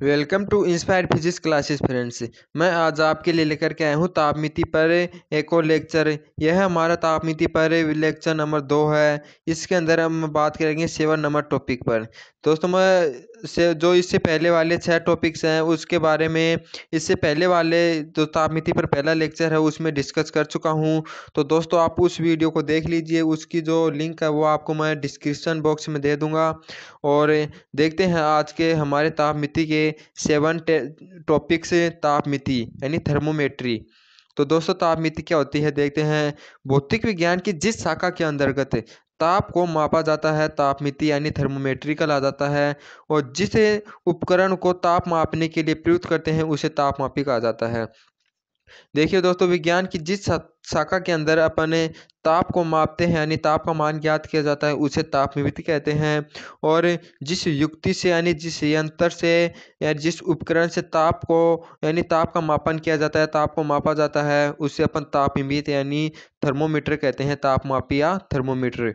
welcome to inspire physics classes friends मैं आज आपके लिए लेकर के आया हूँ तापमिति पर एक और लेक्चर यह हमारा तापमिति पर लेक्चर नंबर दो है इसके अंदर हम बात करेंगे सेवन नंबर टॉपिक पर दोस्तों मैं से जो इससे पहले वाले छह टॉपिक्स हैं उसके बारे में इससे पहले वाले जो तामिति पर पहला लेक्चर है उसमें डिस्कस कर चुका हूँ तो दोस्तों आप उस वीडियो को देख लीजिए उसकी जो लिंक है वो आपको मैं डिस्क्रिप्शन बॉक्स में दे दूंगा और देखते हैं आज के हमारे तापमिति के सेवन टॉपिक्स तापमिति यानी थर्मोमेट्री तो दोस्तों तापमिति क्या होती है देखते हैं भौतिक विज्ञान की जिस शाखा के अंतर्गत ताप को मापा जाता है तापमिति यानी थर्मोमेट्री कहा जाता है और जिस उपकरण को ताप मापने के लिए प्रयुक्त करते हैं उसे ताप मापी कहा जाता है देखिए दोस्तों विज्ञान की जिस शाखा के अंदर अपने ताप को मापते हैं यानी ताप का मान ज्ञात किया जाता है उसे ताप कहते हैं और जिस युक्ति से यानी जिस यंत्र से या जिस उपकरण से ताप को यानी ताप का मापन किया जाता है ताप को मापा जाता है उसे अपन ताप निमित यानी थर्मोमीटर कहते हैं तापमापी या थर्मोमीटर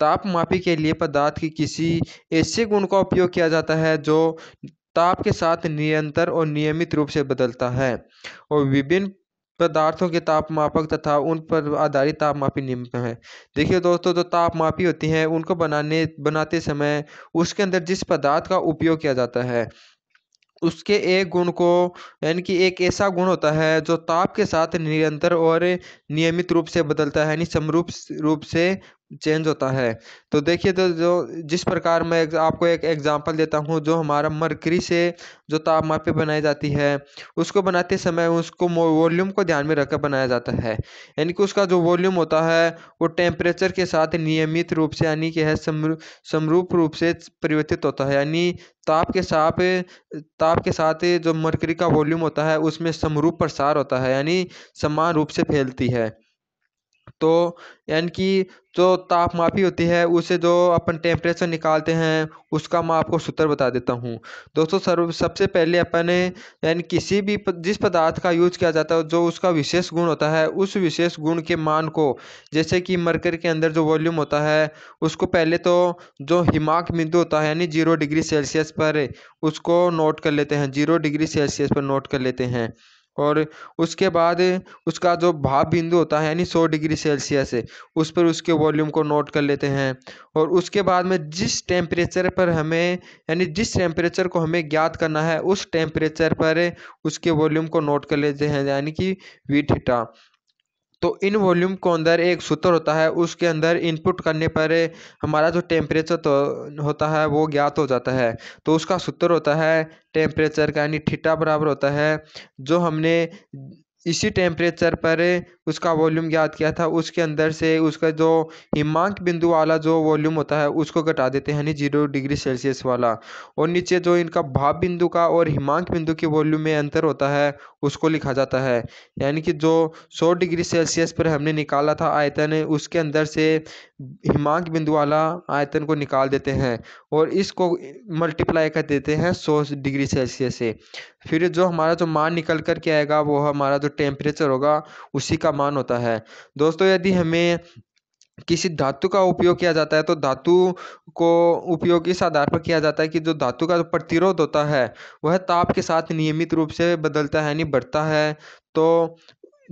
तापमापी के लिए पदार्थ की किसी ऐसे गुण का उपयोग किया जाता है जो ताप के साथ निरंतर और नियमित रूप से बदलता है और विभिन्न पदार्थों के तापमापक तथा उन पर आधारित तापमापी निम्न है देखिए दोस्तों जो तो तापमापी होती हैं उनको बनाने बनाते समय उसके अंदर जिस पदार्थ का उपयोग किया जाता है उसके एक गुण को यानी कि एक ऐसा गुण होता है जो ताप के साथ निरंतर और नियमित रूप से बदलता है यानी समरूप रूप से चेंज होता है तो देखिए तो जो जिस प्रकार मैं आपको एक एग्जांपल देता हूँ जो हमारा मरकरी से जो तापमापी बनाई जाती है उसको बनाते समय उसको वॉल्यूम को ध्यान में रखकर बनाया जाता है यानी कि उसका जो वॉल्यूम होता है वो टेम्परेचर के साथ नियमित रूप से यानी कि है समरूप रूप से परिवर्तित होता है यानी ताप के साथ ताप के साथ जो मरकरी का वॉल्यूम होता है उसमें समरूप प्रसार होता है यानी समान रूप से फैलती है तो यानी कि जो ताप मापी होती है उसे जो अपन टेम्परेचर निकालते हैं उसका मैं आपको सूत्र बता देता हूँ दोस्तों सर्व सबसे पहले अपन यानी किसी भी जिस पदार्थ का यूज किया जाता है जो उसका विशेष गुण होता है उस विशेष गुण के मान को जैसे कि मरकर के अंदर जो वॉल्यूम होता है उसको पहले तो जो हिमाक बिंदु होता है यानी जीरो डिग्री सेल्सियस पर उसको नोट कर लेते हैं जीरो डिग्री सेल्सियस पर नोट कर लेते हैं और उसके बाद उसका जो भाप बिंदु होता है यानी सौ डिग्री सेल्सियस है उस पर उसके वॉल्यूम को नोट कर लेते हैं और उसके बाद में जिस टेम्परेचर पर हमें यानी जिस टेम्परेचर को हमें ज्ञात करना है उस टेम्परेचर पर उसके वॉल्यूम को नोट कर लेते हैं यानी कि वी थीटा तो इन वॉल्यूम को अंदर एक सूत्र होता है उसके अंदर इनपुट करने पर हमारा जो टेम्परेचर तो होता है वो ज्ञात हो जाता है तो उसका सूत्र होता है टेम्परेचर का यानी ठीटा बराबर होता है जो हमने इसी टेम्परेचर पर उसका वॉल्यूम ज्ञात किया था उसके अंदर से उसका जो हिमांक बिंदु वाला जो वॉल्यूम होता है उसको घटा देते हैं यानी जीरो डिग्री सेल्सियस वाला और नीचे जो इनका भाप बिंदु का और हिमांक बिंदु के वॉल्यूम में अंतर होता है उसको लिखा जाता है यानी कि जो सौ डिग्री सेल्सियस पर हमने निकाला था आयतन उसके अंदर से हिमांक बिंदु वाला आयतन को निकाल देते हैं और इसको मल्टीप्लाई कर देते हैं सौ डिग्री सेल्सियस से फिर जो हमारा जो मान निकल कर के आएगा वो हमारा जो टेम्परेचर होगा उसी का मान होता है दोस्तों यदि हमें किसी धातु का उपयोग किया जाता है तो धातु को उपयोग इस आधार पर किया जाता है कि जो धातु का प्रतिरोध होता है वह ताप के साथ नियमित रूप से बदलता है यानी बढ़ता है तो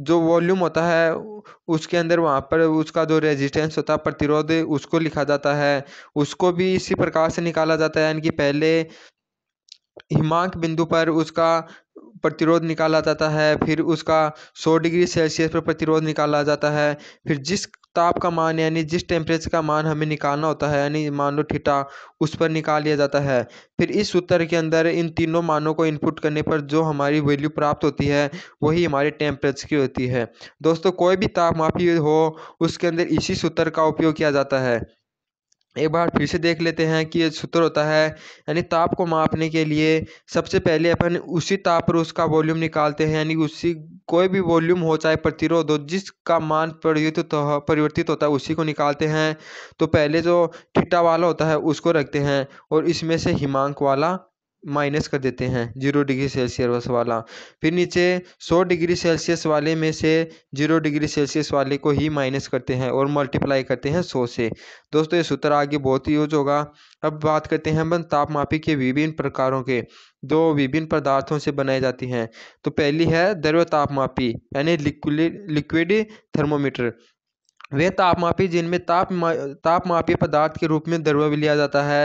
जो वॉल्यूम होता है उसके अंदर वहाँ पर उसका जो रेजिस्टेंस होता है प्रतिरोध उसको लिखा जाता है उसको भी इसी प्रकार से निकाला जाता है यानी कि पहले हिमांक बिंदु पर उसका प्रतिरोध निकाला जाता है फिर उसका 100 डिग्री सेल्सियस पर प्रतिरोध निकाला जाता है फिर जिस ताप का मान यानी जिस टेम्परेचर का मान हमें निकालना होता है यानी मान लो ठीटा उस पर निकाल लिया जाता है फिर इस सूत्र के अंदर इन तीनों मानों को इनपुट करने पर जो हमारी वैल्यू प्राप्त होती है वही हमारे टेम्परेचर की होती है दोस्तों कोई भी ताप माफ़ी हो उसके अंदर इसी सूत्र का उपयोग किया जाता है एक बार फिर से देख लेते हैं कि सूत्र होता है यानी ताप को मापने के लिए सबसे पहले अपन उसी ताप पर उसका वॉल्यूम निकालते हैं यानी उसी कोई भी वॉल्यूम हो चाहे प्रतिरोध हो जिसका मान परिवर्तित तो परिवर्तित होता है उसी को निकालते हैं तो पहले जो ठिट्टा वाला होता है उसको रखते हैं और इसमें से हिमांक वाला माइनस कर देते हैं जीरो डिग्री सेल्सियस वाला फिर नीचे सौ डिग्री सेल्सियस वाले में से जीरो डिग्री सेल्सियस वाले को ही माइनस करते हैं और मल्टीप्लाई करते हैं सौ से दोस्तों ये सूत्र आगे बहुत ही यूज होगा अब बात करते हैं अपन तापमापी के विभिन्न प्रकारों के दो विभिन्न पदार्थों से बनाई जाती हैं तो पहली है द्रव्य तापमापी यानी लिक्विड लिक्विड थर्मोमीटर वे तापमापी जिनमें ताप तापमापी पदार्थ के रूप में द्रव्य भी लिया जाता है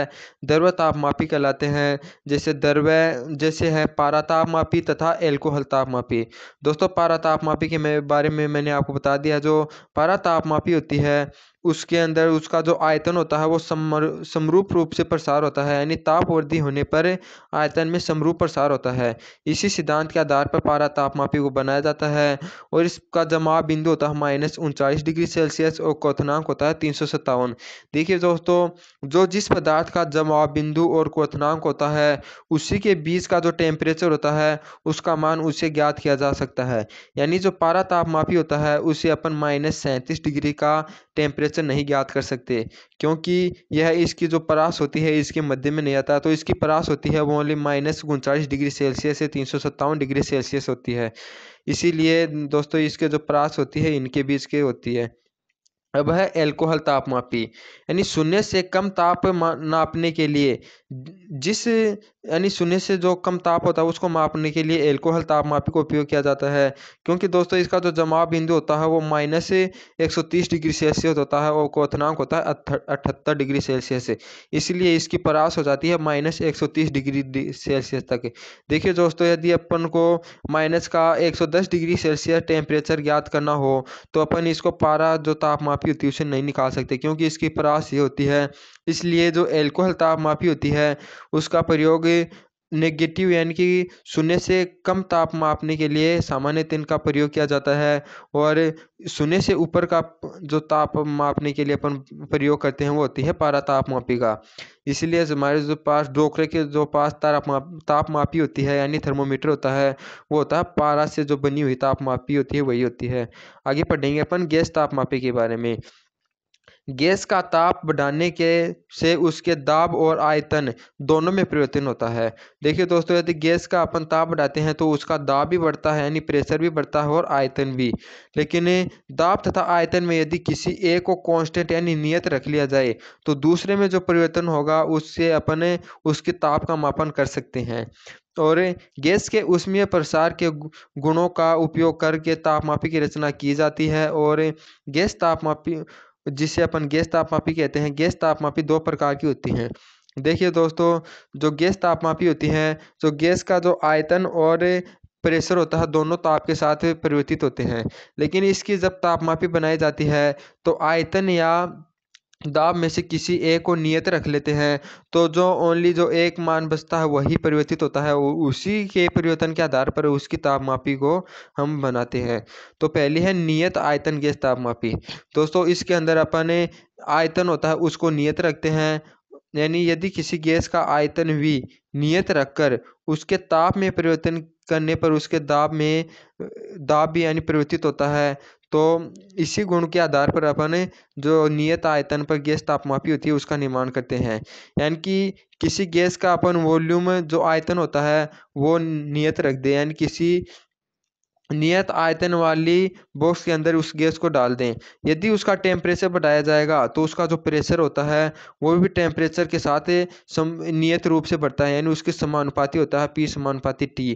द्रव्य तापमापी कहलाते हैं जैसे द्रव्य जैसे है पारा तापमापी तथा एल्कोहल तापमापी दोस्तों पारा तापमापी के बारे में मैंने आपको बता दिया जो पारा तापमापी होती है उसके अंदर उसका जो आयतन होता है वो समर समरूप रूप से प्रसार होता है यानी ताप वृद्धि होने पर आयतन में समरूप प्रसार होता है इसी सिद्धांत के आधार पर पारा तापमापी को बनाया जाता है और इसका जमाव बिंदु होता है माइनस उनचालीस डिग्री सेल्सियस और क्वथनांक होता है तीन देखिए दोस्तों जो जिस पदार्थ का जमाव बिंदु और क्वथनांक होता है उसी के बीच का जो टेम्परेचर होता है उसका मान उसे ज्ञात किया जा सकता है यानी जो पारा तापमापी होता है उसे अपन माइनस सैंतीस डिग्री का टेम्परेचर टेम्परेचर नहीं ज्ञात कर सकते क्योंकि यह इसकी जो परास होती है इसके मध्य में नहीं आता तो इसकी परास होती है वो ओनली माइनस उनचालीस डिग्री सेल्सियस से तीन सौ सत्तावन डिग्री सेल्सियस होती है इसीलिए दोस्तों इसके जो परास होती है इनके बीच के होती है अब है एल्कोहल तापमापी यानी शून्य से कम ताप नापने के लिए जिस यानी शून्य से जो कम ताप होता है उसको मापने के लिए एल्कोहल तापमापी का उपयोग किया जाता है क्योंकि दोस्तों इसका जो जमाव बिंदु होता है वो माइनस एक सौ तीस डिग्री सेल्सियस होता है और क्वथनांक होता है अठहत्तर डिग्री सेल्सियस इसलिए इसकी परास हो जाती है माइनस एक सौ तीस डिग्री सेल्सियस तक देखिए दोस्तों यदि अपन को माइनस का एक सौ दस डिग्री सेल्सियस टेम्परेचर ज्ञात करना हो तो अपन इसको पारा जो तापमाप माफ़ी होती है उसे नहीं निकाल सकते क्योंकि इसकी परास ये होती है इसलिए जो एल्कोहल ताप होती है उसका प्रयोग नेगेटिव यानी कि शून्य से कम ताप मापने के लिए सामान्य सामान्यतः का प्रयोग किया जाता है और शून्य से ऊपर का जो ताप मापने के लिए अपन प्रयोग करते हैं वो होती है पारा ताप मापी का इसीलिए हमारे जो पास डोकरे के जो पास ताप माप ताप मापी होती है यानी थर्मोमीटर होता है वो होता है पारा से जो बनी हुई ताप मापी होती है वही होती है आगे पढ़ेंगे अपन गैस ताप मापी के बारे में गैस का ताप बढ़ाने के से उसके दाब और आयतन दोनों में परिवर्तन होता है देखिए दोस्तों यदि गैस का अपन ताप बढ़ाते हैं तो उसका दाब भी बढ़ता है यानी प्रेशर भी बढ़ता है और आयतन भी लेकिन दाब तथा आयतन में यदि किसी एक को कांस्टेंट यानी नियत रख लिया जाए तो दूसरे में जो परिवर्तन होगा उससे अपने उसके ताप का मापन कर सकते हैं और गैस के उष्मीय प्रसार के गुणों का उपयोग करके तापमापी की रचना की जाती है और गैस तापमापी जिसे अपन गैस तापमापी कहते हैं गैस तापमापी दो प्रकार की होती हैं देखिए दोस्तों जो गैस तापमापी होती है जो गैस का जो आयतन और प्रेशर होता है दोनों ताप के साथ परिवर्तित होते हैं लेकिन इसकी जब तापमापी बनाई जाती है तो आयतन या दाब में से किसी एक को नियत रख लेते हैं तो जो ओनली जो एक मान बचता है वही परिवर्तित होता है उसी के परिवर्तन के आधार पर उसकी तापमापी को हम बनाते हैं तो पहली है नियत आयतन गैस तापमापी दोस्तों इसके अंदर अपने आयतन होता है उसको नियत रखते हैं यानी यदि किसी गैस का आयतन भी नियत रखकर उसके ताप में परिवर्तन करने पर उसके दाब में दाब भी यानी परिवर्तित होता है तो इसी गुण के आधार पर अपन जो नियत आयतन पर गैस तापमापी होती है उसका निर्माण करते हैं यानी कि किसी गैस का अपन वॉल्यूम जो आयतन होता है वो नियत रख दें यानी किसी नियत आयतन वाली बॉक्स के अंदर उस गैस को डाल दें यदि उसका टेम्परेचर बढ़ाया जाएगा तो उसका जो प्रेशर होता है वो भी टेम्परेचर के साथ सम नियत रूप से बढ़ता है यानी उसके समानुपाती होता है पी समानुपाती टी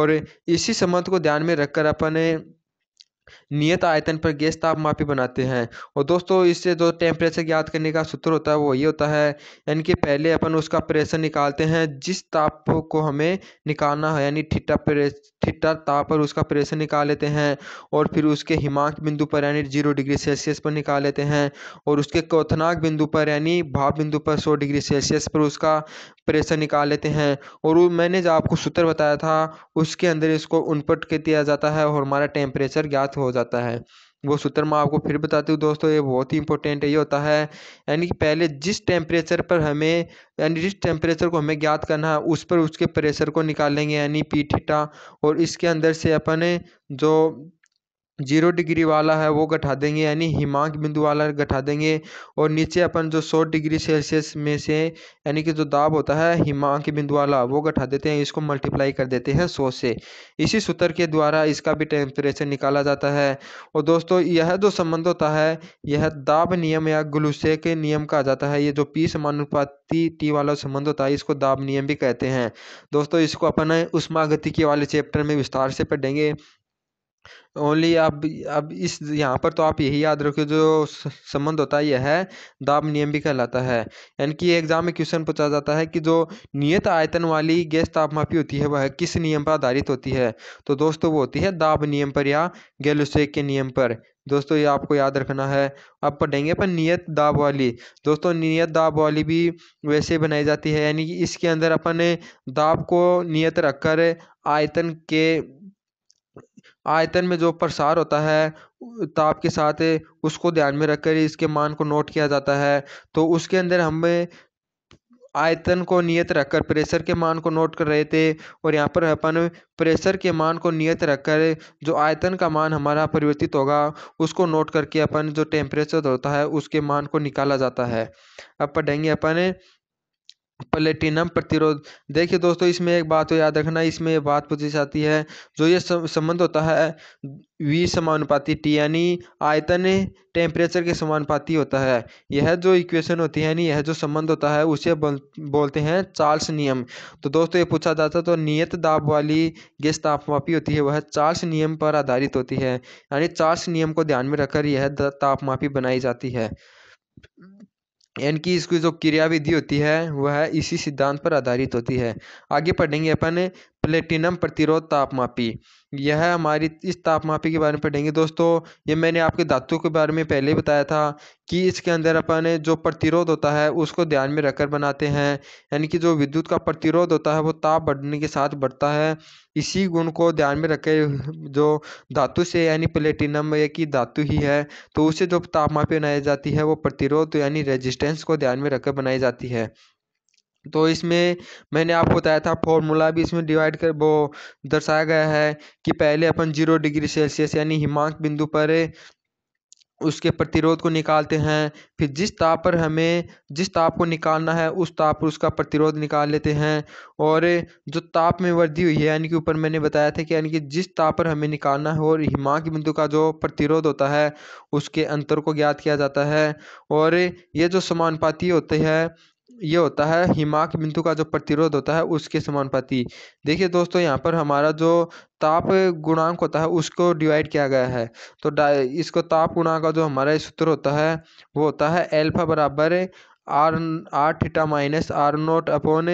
और इसी संबंध को ध्यान में रखकर अपन नियत आयतन पर गैस ताप मापी बनाते हैं और दोस्तों इससे जो टेम्परेचर ज्ञात करने का सूत्र होता है वो ये होता है यानी कि पहले अपन उसका प्रेशर निकालते हैं जिस ताप को हमें निकालना है यानी ठिटा प्रे ठीठा ताप पर उसका प्रेशर निकाल लेते हैं और फिर उसके हिमांक बिंदु पर यानी जीरो डिग्री सेल्सियस पर निकाल लेते हैं और उसके कोथनाक बिंदु पर यानी भाप बिंदु पर सौ डिग्री सेल्सियस पर उसका प्रेशर निकाल लेते हैं और वो मैंने जो आपको सूत्र बताया था उसके अंदर इसको उनपट के दिया जाता है और हमारा टेम्परेचर ज्ञात हो जाता है वो सूत्र मैं आपको फिर बताती हूँ दोस्तों ये बहुत ही इंपॉर्टेंट ये होता है यानी कि पहले जिस टेम्परेचर पर हमें यानी जिस टेम्परेचर को हमें ज्ञात करना है उस पर उसके प्रेशर को निकालेंगे यानी पी थीटा और इसके अंदर से अपने जो जीरो डिग्री वाला है वो घटा देंगे यानी हिमांक बिंदु वाला घटा देंगे और नीचे अपन जो सौ डिग्री सेल्सियस में से यानी कि जो दाब होता है हिमांक बिंदु वाला वो घटा देते हैं इसको मल्टीप्लाई कर देते हैं सौ से इसी सूत्र के द्वारा इसका भी टेम्परेचर निकाला जाता है और दोस्तों यह जो संबंध होता है यह दाब नियम या ग्लूसेक के नियम कहा जाता है ये जो पी समानुपाती टी वाला संबंध होता है इसको दाब नियम भी कहते हैं दोस्तों इसको अपन के वाले चैप्टर में विस्तार से पढ़ेंगे ओनली अब अब इस यहाँ पर तो आप यही याद रखो जो संबंध होता है यह है दाब नियम भी कहलाता है यानी कि एग्जाम में क्वेश्चन पूछा जाता है कि जो नियत आयतन वाली गैस तापमापी होती है वह किस नियम पर आधारित होती है तो दोस्तों वो होती है दाब नियम पर या गैलोसेक के नियम पर दोस्तों ये आपको याद रखना है अब पढ़ेंगे पर नियत दाब वाली दोस्तों नियत दाब वाली भी वैसे बनाई जाती है यानी कि इसके अंदर अपन दाब को नियत रखकर आयतन के आयतन में जो प्रसार होता है ताप के साथ उसको ध्यान में रखकर इसके मान को नोट किया जाता है तो उसके अंदर हमें आयतन को नियत रखकर प्रेशर के मान को नोट कर रहे थे और यहाँ पर अपन प्रेशर के मान को नियत रखकर जो आयतन का मान हमारा परिवर्तित होगा उसको नोट करके अपन जो टेम्परेचर होता है उसके मान को निकाला जाता है अब पढ़ेंगे अपन प्लेटिनम प्रतिरोध देखिए दोस्तों इसमें एक बात को तो याद रखना इसमें ये बात पूछी जाती है जो ये संबंध होता है वी समानुपाती टी यानी आयतन टेम्परेचर के समानुपाती होता है यह जो इक्वेशन होती है यानी यह जो संबंध होता है उसे बोल, बोलते हैं चार्ल्स नियम तो दोस्तों ये पूछा जाता है तो नियत दाब वाली गैस तापमापी होती है वह चार्ल्स नियम पर आधारित होती है यानी चार्ल्स नियम को ध्यान में रखकर यह तापमापी बनाई जाती है इनकी इसकी जो क्रिया विधि होती है वह इसी सिद्धांत पर आधारित होती है आगे पढ़ेंगे अपन प्लेटिनम प्रतिरोध तापमापी यह हमारी इस तापमापी के बारे में पढ़ेंगे दोस्तों ये मैंने आपके धातु के बारे में पहले बताया था कि इसके अंदर अपन जो प्रतिरोध होता है उसको ध्यान में रखकर बनाते हैं यानी कि जो विद्युत का प्रतिरोध होता है वो ताप बढ़ने के साथ बढ़ता है इसी गुण को ध्यान में रखकर जो धातु से यानी प्लेटिनम या कि धातु ही है तो उसे जो तापमापी बनाई जाती है वो प्रतिरोध यानी रेजिस्टेंस को ध्यान में रखकर बनाई जाती है तो इसमें मैंने आपको बताया था फॉर्मूला भी इसमें डिवाइड कर वो दर्शाया गया है कि पहले अपन जीरो डिग्री सेल्सियस यानी हिमांक बिंदु पर उसके प्रतिरोध को निकालते हैं फिर जिस ताप पर हमें जिस ताप को निकालना है उस ताप पर उसका प्रतिरोध निकाल लेते हैं और जो ताप में वृद्धि हुई है यानी कि ऊपर मैंने बताया था कि यानी कि जिस ताप पर हमें निकालना है और हिमांक बिंदु का जो प्रतिरोध होता है उसके अंतर को ज्ञात किया जाता है और ये जो समानुपाती होते हैं ये होता है हिमाक बिंदु का जो प्रतिरोध होता है उसके समानुपाती देखिए दोस्तों यहाँ पर हमारा जो ताप गुणांक होता है उसको डिवाइड किया गया है तो इसको ताप गुणांक का जो हमारा सूत्र होता है वो होता है एल्फा बराबर R R theta minus R naught upon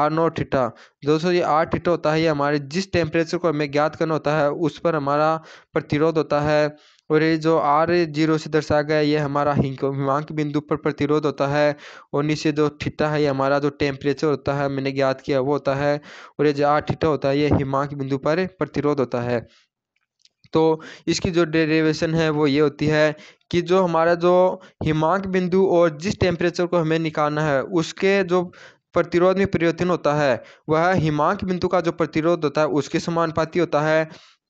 R naught theta दोस्तों ये आर थीटा होता है ये हमारे जिस टेम्परेचर को हमें ज्ञात करना होता है उस पर हमारा प्रतिरोध होता है और ये जो आर जीरो से दर्शाया गया है ये हमारा हिमांक बिंदु पर प्रतिरोध होता है और नीचे जो ठिटा है ये हमारा जो टेम्परेचर होता है मैंने ज्ञात किया वो होता है और ये जो आर ठिटा होता है ये हिमांक बिंदु पर प्रतिरोध होता है तो इसकी जो डेरिवेशन है वो ये होती है कि जो हमारा जो हिमांक बिंदु और जिस टेम्परेचर को हमें निकालना है उसके जो प्रतिरोध में परिवर्तन होता है वह हिमांक बिंदु का जो प्रतिरोध होता है उसके समानुपाती होता है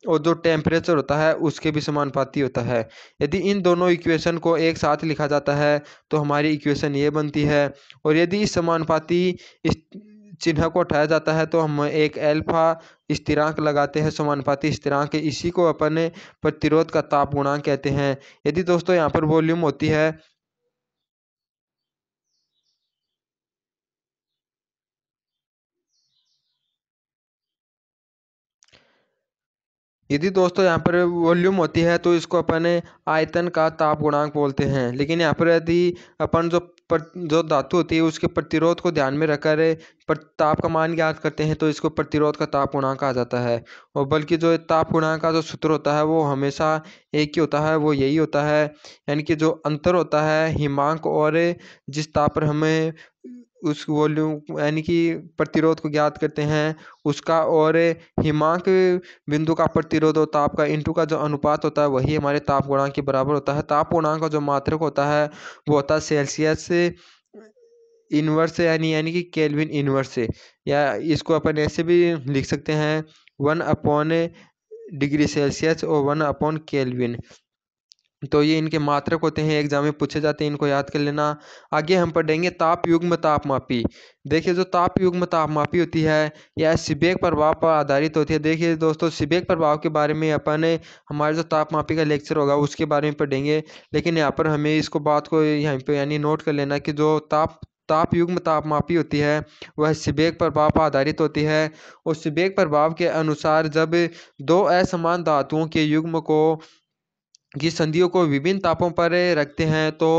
और जो टेम्परेचर होता है उसके भी समानुपाती होता है यदि इन दोनों इक्वेशन को एक साथ लिखा जाता है तो हमारी इक्वेशन ये बनती है और यदि इस समानुपाती इस चिन्ह को उठाया जाता है तो हम एक एल्फा स्थिरांक लगाते हैं समानुपाती स्थिरांक इसी को अपन प्रतिरोध का ताप गुणांक कहते हैं यदि दोस्तों यहाँ पर वॉल्यूम होती है यदि दोस्तों यहाँ पर वॉल्यूम होती है तो इसको अपन आयतन का ताप गुणांक बोलते हैं लेकिन यहाँ पर यदि अपन जो पर जो धातु होती है उसके प्रतिरोध को ध्यान में रखकर पर ताप का मान ज्ञात करते हैं तो इसको प्रतिरोध का ताप गुणांक आ जाता है और बल्कि जो ताप गुणांक का जो सूत्र होता है वो हमेशा एक ही होता है वो यही होता है यानी कि जो अंतर होता है हिमांक और जिस ताप पर हमें उस वॉल्यूम यानी कि प्रतिरोध को ज्ञात करते हैं उसका और हिमांक बिंदु का प्रतिरोध और ताप का इंटू का जो अनुपात होता है वही हमारे ताप गुणांक के बराबर होता है ताप गुणांक का जो मात्रक होता है वो होता है सेल्सियस इनवर्स यानी यानी कि केल्विन इनवर्स या इसको अपन ऐसे भी लिख सकते हैं वन अपॉन डिग्री सेल्सियस और वन अपॉन केल्विन तो ये इनके मात्रक होते हैं एग्जाम में पूछे जाते हैं इनको याद कर लेना आगे हम पढ़ेंगे ताप युग्म तापमापी देखिए जो ताप युग्म तापमापी होती है यह सिबेक प्रभाव पर आधारित होती है देखिए दोस्तों सिबेक प्रभाव के बारे में अपन हमारे जो तापमापी का लेक्चर होगा उसके बारे में पढ़ेंगे लेकिन यहाँ पर हमें इसको बात को यहाँ पर यानी नोट कर लेना कि जो ताप ताप युग्म तापमापी होती है वह सिबेक प्रभाव पर आधारित होती है और सिबेक प्रभाव के अनुसार जब दो असमान धातुओं के युग्म को की संधियों को विभिन्न तापों पर रखते हैं तो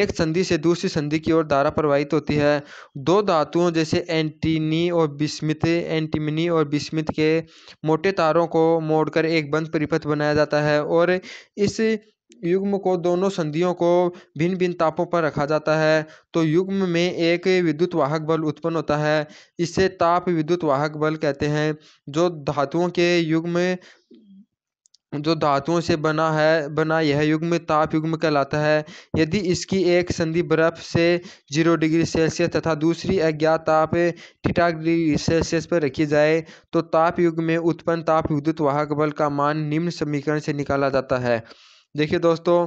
एक संधि से दूसरी संधि की ओर धारा प्रवाहित होती है दो धातुओं जैसे एंटीनी और बिस्मित एंटीमिनी और बिस्मित के मोटे तारों को मोड़कर एक बंद परिपथ बनाया जाता है और इस युग्म को दोनों संधियों को भिन्न भिन्न तापों पर रखा जाता है तो युग्म में एक विद्युत वाहक बल उत्पन्न होता है इसे ताप विद्युत वाहक बल कहते हैं जो धातुओं के युग्म जो धातुओं से बना है बना यह युग्म ताप युग्म कहलाता है यदि इसकी एक संधि बर्फ से जीरो डिग्री सेल्सियस तथा दूसरी अज्ञात ताप ठीठा डिग्री सेल्सियस पर रखी जाए तो ताप युग में उत्पन्न ताप विद्युत वाहक बल का मान निम्न समीकरण से निकाला जाता है देखिए दोस्तों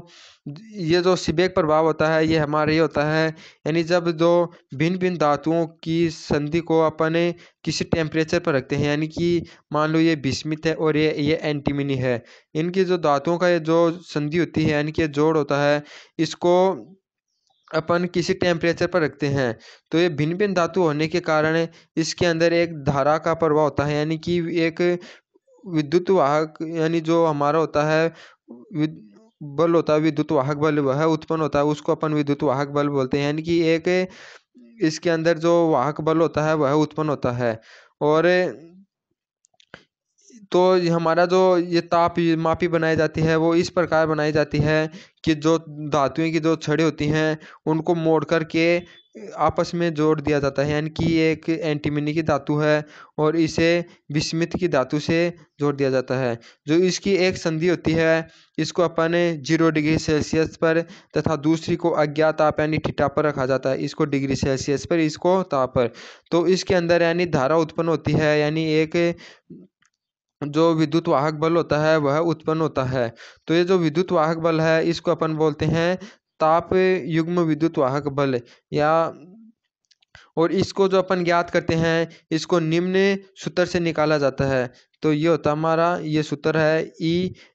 ये जो सिबेक प्रभाव होता है ये हमारे ये होता है यानी जब जो भिन्न भिन्न धातुओं की संधि को अपन किसी टेम्परेचर पर रखते हैं यानी कि मान लो ये विस्मित है और ये ये एंटीमिनी है इनकी जो धातुओं का ये जो संधि होती है यानी कि जोड़ होता है इसको अपन किसी टेम्परेचर पर रखते हैं तो ये भिन्न भिन्न धातु होने के कारण इसके अंदर एक धारा का प्रभाव होता है यानी कि एक विद्युत वाहक यानी जो हमारा होता है बल होता है विद्युत वाहक बल वह उत्पन्न होता है उसको अपन विद्युत वाहक बल बोलते हैं यानी कि एक इसके अंदर जो वाहक बल होता है वह उत्पन्न होता है और तो हमारा जो ये ताप मापी बनाई जाती है वो इस प्रकार बनाई जाती है कि जो धातुएं की जो छड़े होती हैं उनको मोड़ कर के आपस में जोड़ दिया जाता है यानी कि एक एंटीमिनी की धातु है और इसे विस्मित की धातु से जोड़ दिया जाता है जो इसकी एक संधि होती है इसको अपन जीरो डिग्री सेल्सियस पर तथा दूसरी को अज्ञात ताप यानी ठिठा पर रखा जाता है इसको डिग्री सेल्सियस पर इसको ताप पर तो इसके अंदर यानी धारा उत्पन्न होती है यानी एक जो विद्युत वाहक बल होता है वह उत्पन्न होता है तो ये जो विद्युत वाहक बल है इसको अपन बोलते हैं ताप युग्म विद्युत वाहक बल या और इसको जो अपन ज्ञात करते हैं इसको निम्न सूत्र से निकाला जाता है तो ये होता हमारा ये सूत्र है E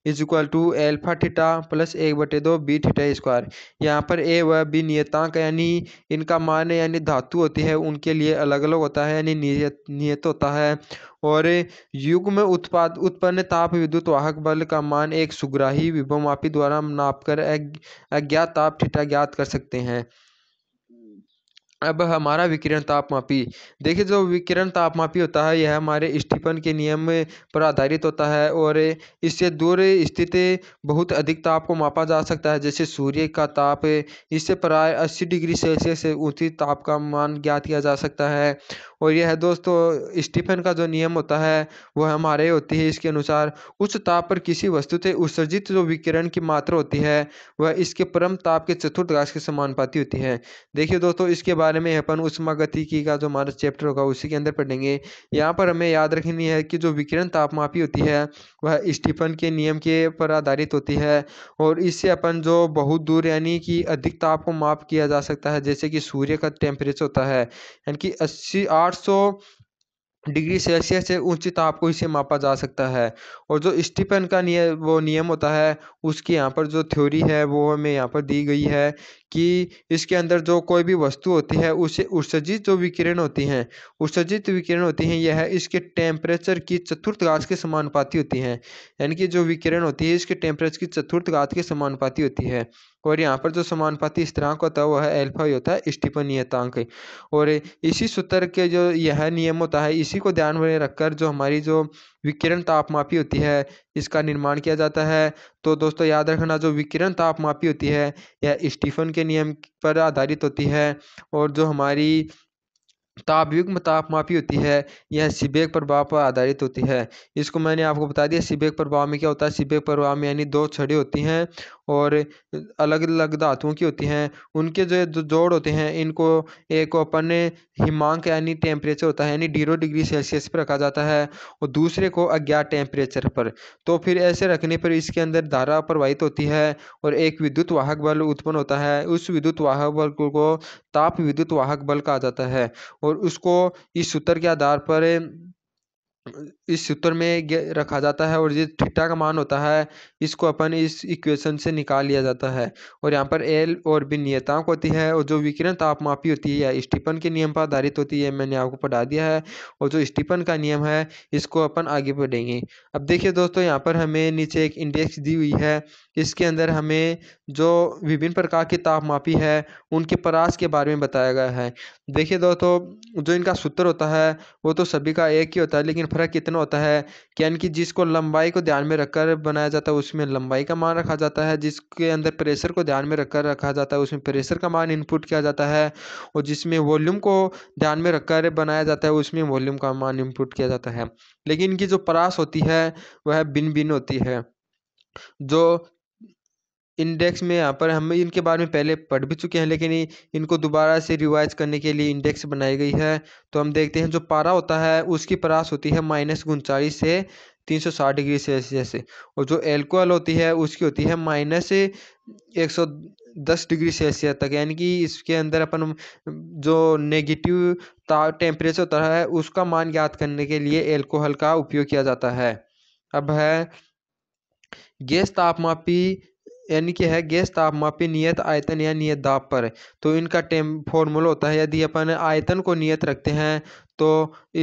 is equal to alpha theta plus एक बटे दो बी ठीटा स्क्वायर यहाँ पर ए व बी नियतांक यानी इनका मान यानी धातु होती है उनके लिए अलग अलग होता है यानी नियत नियत होता है और युग में उत्पाद उत्पन्न ताप विद्युत वाहक बल का मान एक सुग्राही मापी द्वारा नापकर अज्ञात ताप ठीटा ज्ञात कर सकते हैं अब हमारा विकिरण तापमापी देखिए जो विकिरण तापमापी होता है यह हमारे स्टीफन के नियम पर आधारित होता है और इससे दूर स्थित बहुत अधिक ताप को मापा जा सकता है जैसे सूर्य का ताप इससे प्राय अस्सी डिग्री सेल्सियस से ऊंची ताप का मान ज्ञात किया जा सकता है और यह दोस्तों स्टीफन का जो नियम होता है वह हमारे होती है इसके अनुसार उच्च ताप पर किसी वस्तु से उत्सर्जित जो विकिरण की मात्रा होती है वह इसके परम ताप के चतुर्थ के समानुपाती होती है देखिए दोस्तों इसके बारे बारे में अपन उष्मा गति की का जो हमारा चैप्टर होगा उसी के अंदर पढ़ेंगे यहाँ पर हमें याद रखनी है कि जो विकिरण तापमापी होती है वह स्टीफन के नियम के पर आधारित होती है और इससे अपन जो बहुत दूर यानी कि अधिक ताप को माप किया जा सकता है जैसे कि सूर्य का टेम्परेचर होता है यानी कि अस्सी आठ डिग्री सेल्सियस से ऊंचे ताप को इसे मापा जा सकता है और जो स्टीफन का नियम वो नियम होता है उसके यहाँ पर जो थ्योरी है वो हमें यहाँ पर दी गई है कि इसके अंदर जो कोई भी वस्तु होती है उसे उत्सर्जित जो विकिरण होती हैं उत्सर्जित विकिरण होती हैं यह है इसके टेम्परेचर की चतुर्थ घात के समानुपाती होती हैं यानी कि जो विकिरण होती है इसके टेम्परेचर की चतुर्थ घात के समानुपाती होती है और यहाँ पर जो समानुपाती स्थिरांक होता है वह है एल्फा ही होता है स्टीफन नियतांक और इसी सूत्र के जो यह नियम होता है इसी को ध्यान में रखकर जो हमारी जो विकिरण तापमापी होती है इसका निर्माण किया जाता है तो दोस्तों याद रखना जो विकिरण तापमापी होती है यह स्टीफन के नियम पर आधारित होती है और जो हमारी ताप तो युग्म तापमापी होती है यह सिबेक प्रभाव पर आधारित होती है इसको मैंने आपको बता दिया सिबेक प्रभाव में क्या होता है सिबेक प्रभाव में यानी दो छड़ी होती हैं और अलग अलग धातुओं की होती हैं उनके जो जोड़ होते हैं इनको एक अपन हिमांक यानी टेम्परेचर होता है यानी डीरो डिग्री सेल्सियस पर रखा जाता है और दूसरे को अज्ञात टेम्परेचर पर तो फिर ऐसे रखने पर इसके अंदर धारा प्रवाहित होती है और एक विद्युत वाहक बल उत्पन्न होता है उस विद्युत वाहक बल को ताप विद्युत वाहक बल कहा जाता है और उसको इस सूत्र के आधार पर इस सूत्र में रखा जाता है और ये थीटा का मान होता है इसको अपन इस इक्वेशन से निकाल लिया जाता है और यहाँ पर एल और बी नियतांक होती है और जो विकिरण तापमापी होती है स्टीपन के नियम पर आधारित होती है मैंने आपको पढ़ा दिया है और जो स्टीपन का नियम है इसको अपन आगे बढ़ेंगे अब देखिए दोस्तों यहाँ पर हमें नीचे एक इंडेक्स दी हुई है इसके अंदर हमें जो विभिन्न प्रकार की तापमापी है उनके परास के बारे में बताया गया है देखिए दोस्तों जो इनका सूत्र होता है वो तो सभी का एक ही होता है लेकिन फ़र्क इतना होता है कि यानी कि जिसको लंबाई को ध्यान में रखकर बनाया जाता है उसमें लंबाई का मान रखा जाता है जिसके अंदर प्रेशर को ध्यान में रखकर रखा जाता है उसमें प्रेशर का मान इनपुट किया जाता है और जिसमें वॉल्यूम को ध्यान में रखकर बनाया जाता है उसमें वॉल्यूम का मान इनपुट किया जाता है लेकिन इनकी जो परास होती है वह भिन्न भिन्न होती है जो इंडेक्स में यहाँ पर हम इनके बारे में पहले पढ़ भी चुके हैं लेकिन इनको दोबारा से रिवाइज करने के लिए इंडेक्स बनाई गई है तो हम देखते हैं जो पारा होता है उसकी परास होती है माइनस उनचालीस से 360 डिग्री सेल्सियस से और जो एल्कोहल होती है उसकी होती है माइनस एक सौ दस डिग्री सेल्सियस तक यानी कि इसके अंदर अपन जो नेगेटिव टेम्परेचर होता है उसका मान याद करने के लिए एल्कोहल का उपयोग किया जाता है अब है गैस तापमापी यानी कि है गैस तापमापी नियत आयतन या नियत दाब पर तो इनका टेम फॉर्मूला होता है यदि अपन आयतन को नियत रखते हैं तो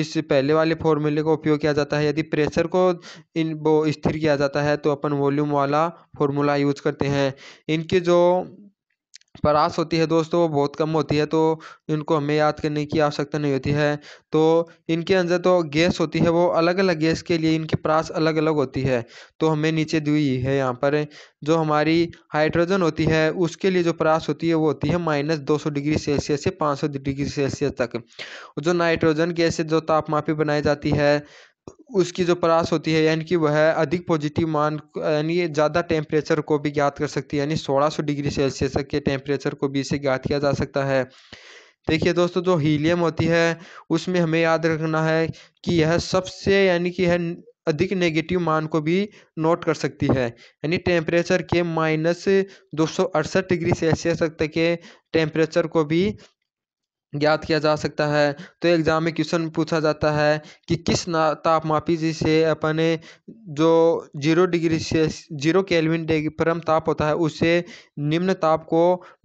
इस पहले वाले फॉर्मूले का उपयोग किया जाता है यदि प्रेशर को इन वो स्थिर किया जाता है तो अपन वॉल्यूम वाला फॉर्मूला यूज करते हैं इनके जो परास होती है दोस्तों वो बहुत कम होती है तो इनको हमें याद करने की आवश्यकता नहीं होती है तो इनके अंदर तो गैस होती है वो अलग अलग गैस के लिए इनकी परास अलग अलग होती है तो हमें नीचे दी हुई है यहाँ पर जो हमारी हाइड्रोजन होती है उसके लिए जो परास होती है वो होती है माइनस दो सौ डिग्री सेल्सियस से पाँच सौ डिग्री सेल्सियस तक जो नाइट्रोजन गैस से जो तापमापी बनाई जाती है उसकी जो परास होती है यानी कि वह अधिक पॉजिटिव मान यानी ज़्यादा टेम्परेचर को भी ज्ञात कर सकती है यानी 1600 डिग्री सेल्सियस के टेम्परेचर को भी इसे ज्ञात किया जा सकता है देखिए दोस्तों जो हीलियम होती है उसमें हमें याद रखना है कि यह सबसे यानी कि यह अधिक नेगेटिव मान को भी नोट कर सकती है यानी टेम्परेचर के माइनस दो डिग्री सेल्सियस तक के टेम्परेचर को भी ज्ञात किया जा सकता है तो एग्ज़ाम में क्वेश्चन पूछा जाता है कि किस ना तापमापी से अपने जो जीरो डिग्री से जीरो केल्विन परम ताप होता है उससे निम्न ताप को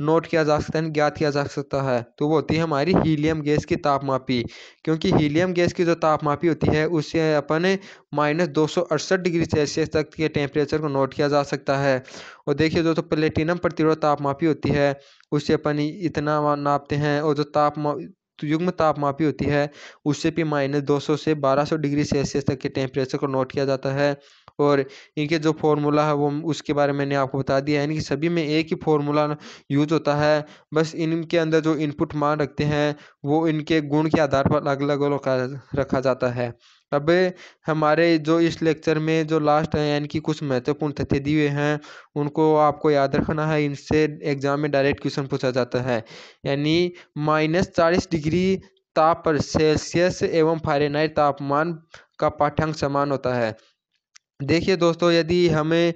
नोट किया जा सकता है ज्ञात किया जा सकता है तो वो होती है हमारी हीलियम गैस की तापमापी क्योंकि हीलियम गैस की जो तापमापी होती है उससे अपने माइनस दो डिग्री सेल्सियस तक के टेम्परेचर को नोट किया जा सकता है और देखिए दोस्तों प्लेटिनम प्रतिरोध तापमापी होती है उससे अपन इतना नापते हैं और जो ताप युग्म तापमापी होती है उससे भी माइनस दो सौ से बारह सौ डिग्री सेल्सियस तक के टेम्परेचर को नोट किया जाता है और इनके जो फॉर्मूला है वो उसके बारे में मैंने आपको बता दिया है यानी कि सभी में एक ही फॉर्मूला यूज होता है बस इनके अंदर जो इनपुट मान रखते हैं वो इनके गुण के आधार पर अलग अलग रखा जाता है अब हमारे जो इस लेक्चर में जो लास्ट है यानी कि कुछ महत्वपूर्ण तथ्य दिए हैं उनको आपको याद रखना है इनसे एग्ज़ाम में डायरेक्ट क्वेश्चन पूछा जाता है यानी माइनस चालीस डिग्री ताप पर सेल्सियस एवं फारेनाइट तापमान का पाठ्यांक समान होता है देखिए दोस्तों यदि हमें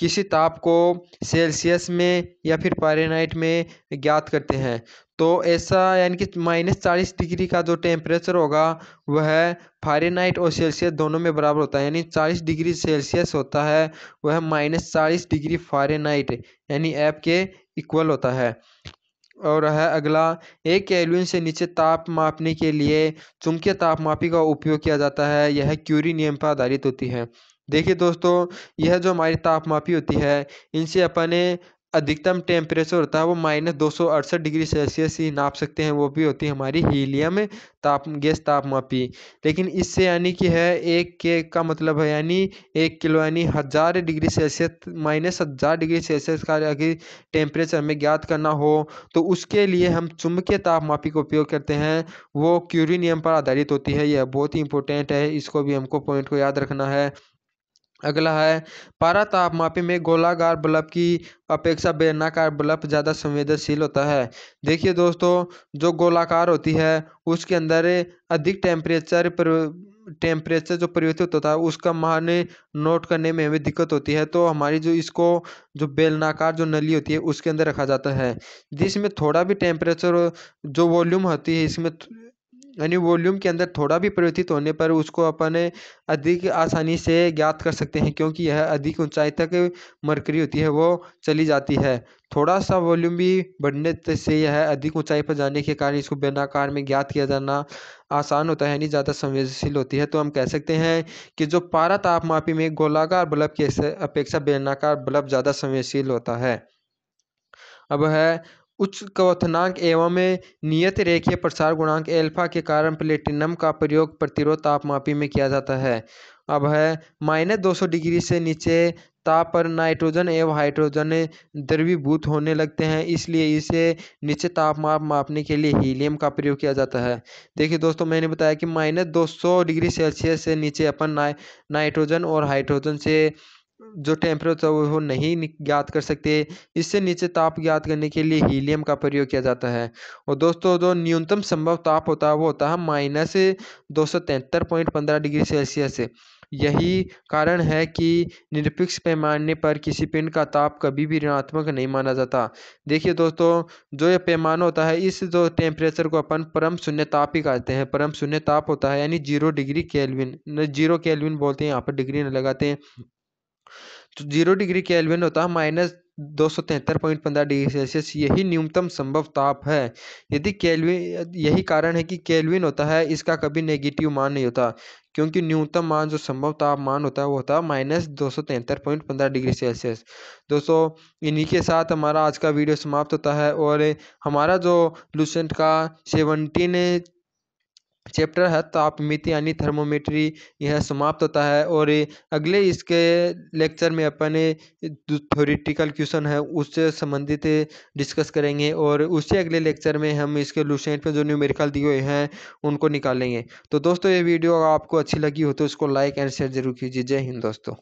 किसी ताप को सेल्सियस में या फिर फारेनहाइट में ज्ञात करते हैं तो ऐसा यानी कि माइनस चालीस डिग्री का जो टेम्परेचर होगा वह फारेनहाइट और सेल्सियस दोनों में बराबर होता है यानी चालीस डिग्री सेल्सियस होता है वह माइनस चालीस डिग्री फारेनहाइट यानी ऐप के इक्वल होता है और है अगला एक कैलविन से नीचे ताप मापने के लिए चुंबकीय तापमापी का उपयोग किया जाता है यह क्यूरी नियम पर आधारित होती है देखिए दोस्तों यह जो हमारी तापमापी होती है इनसे अपने अधिकतम टेम्परेचर होता है वो माइनस दो सौ अड़सठ डिग्री सेल्सियस ही नाप सकते हैं वो भी होती है हमारी हीलियम ताप गैस तापमापी लेकिन इससे यानी कि है एक के का मतलब है यानी एक किलो यानी हज़ार डिग्री सेल्सियस माइनस हज़ार डिग्री सेल्सियस का अगर टेम्परेचर हमें ज्ञात करना हो तो उसके लिए हम चुंबकीय तापमापी का उपयोग करते हैं वो क्यूरी नियम पर आधारित होती है यह बहुत ही इंपॉर्टेंट है इसको भी हमको पॉइंट को याद रखना है अगला है पारा तापमापी में गोलाकार बल्ब की अपेक्षा बेलनाकार बल्ब ज़्यादा संवेदनशील होता है देखिए दोस्तों जो गोलाकार होती है उसके अंदर अधिक टेम्परेचर पर टेम्परेचर जो परिवर्तित होता है उसका मान नोट करने में हमें दिक्कत होती है तो हमारी जो इसको जो बेलनाकार जो नली होती है उसके अंदर रखा जाता है जिसमें थोड़ा भी टेम्परेचर जो वॉल्यूम होती है इसमें यानी वॉल्यूम के अंदर थोड़ा भी परिवर्तित होने पर उसको अपन अधिक आसानी से ज्ञात कर सकते हैं क्योंकि यह अधिक ऊंचाई तक मरकरी होती है वो चली जाती है थोड़ा सा वॉल्यूम भी बढ़ने से यह अधिक ऊंचाई पर जाने के कारण इसको बेनाकार में ज्ञात किया जाना आसान होता है यानी ज़्यादा संवेदनशील होती है तो हम कह सकते हैं कि जो पारा तापमापी में गोलाकार बल्ब की अपेक्षा बेनाकार बल्ब ज़्यादा संवेदनशील होता है अब है उच्च क्वथनांक एवं नियत रेखीय प्रसार गुणांक एल्फा के कारण प्लेटिनम का प्रयोग प्रतिरोध तापमापी में किया जाता है अब है माइनस दो सौ डिग्री से नीचे ताप पर नाइट्रोजन एवं हाइड्रोजन द्रवीभूत होने लगते हैं इसलिए इसे नीचे तापमाप मापने के लिए हीलियम का प्रयोग किया जाता है देखिए दोस्तों मैंने बताया कि माइनस दो सौ डिग्री सेल्सियस से नीचे अपन नाइ नाइट्रोजन और हाइड्रोजन से जो है वो नहीं ज्ञात कर सकते इससे नीचे ताप ज्ञात करने के लिए हीलियम का प्रयोग किया जाता है और दोस्तों जो न्यूनतम संभव ताप होता है वो होता है माइनस दो सौ पॉइंट पंद्रह डिग्री सेल्सियस यही कारण है कि निरपेक्ष पैमाने पर किसी पिंड का ताप कभी भी ऋणात्मक नहीं माना जाता देखिए दोस्तों जो ये पैमाना होता है इस जो टेम्परेचर को अपन परम शून्य ताप ही कहते हैं परम शून्य ताप होता है यानी zero degree kelvin zero kelvin बोलते हैं यहाँ पर डिग्री न लगाते हैं तो जीरो डिग्री केल्विन होता है माइनस दो सौ तिहत्तर पॉइंट पंद्रह डिग्री सेल्सियस यही न्यूनतम संभव ताप है यदि केल्विन यही कारण है कि केल्विन होता है इसका कभी नेगेटिव मान नहीं होता क्योंकि न्यूनतम मान जो संभव तापमान होता है वो होता है माइनस दो सौ तिहत्तर पॉइंट पंद्रह डिग्री सेल्सियस दोस्तों इन्हीं के साथ हमारा आज का वीडियो समाप्त होता है और हमारा जो लूसेंट का सेवनटीन चैप्टर है तापमिति तो यानी थर्मोमेट्री यह समाप्त होता है और अगले इसके लेक्चर में अपन थ्योरिटिकल क्वेश्चन है उससे संबंधित डिस्कस करेंगे और उससे अगले लेक्चर में हम इसके लूसेंट में जो न्यूमेरिकल दिए हुए हैं उनको निकालेंगे तो दोस्तों ये वीडियो आपको अच्छी लगी हो तो इसको लाइक एंड शेयर जरूर कीजिए जय हिंद दोस्तों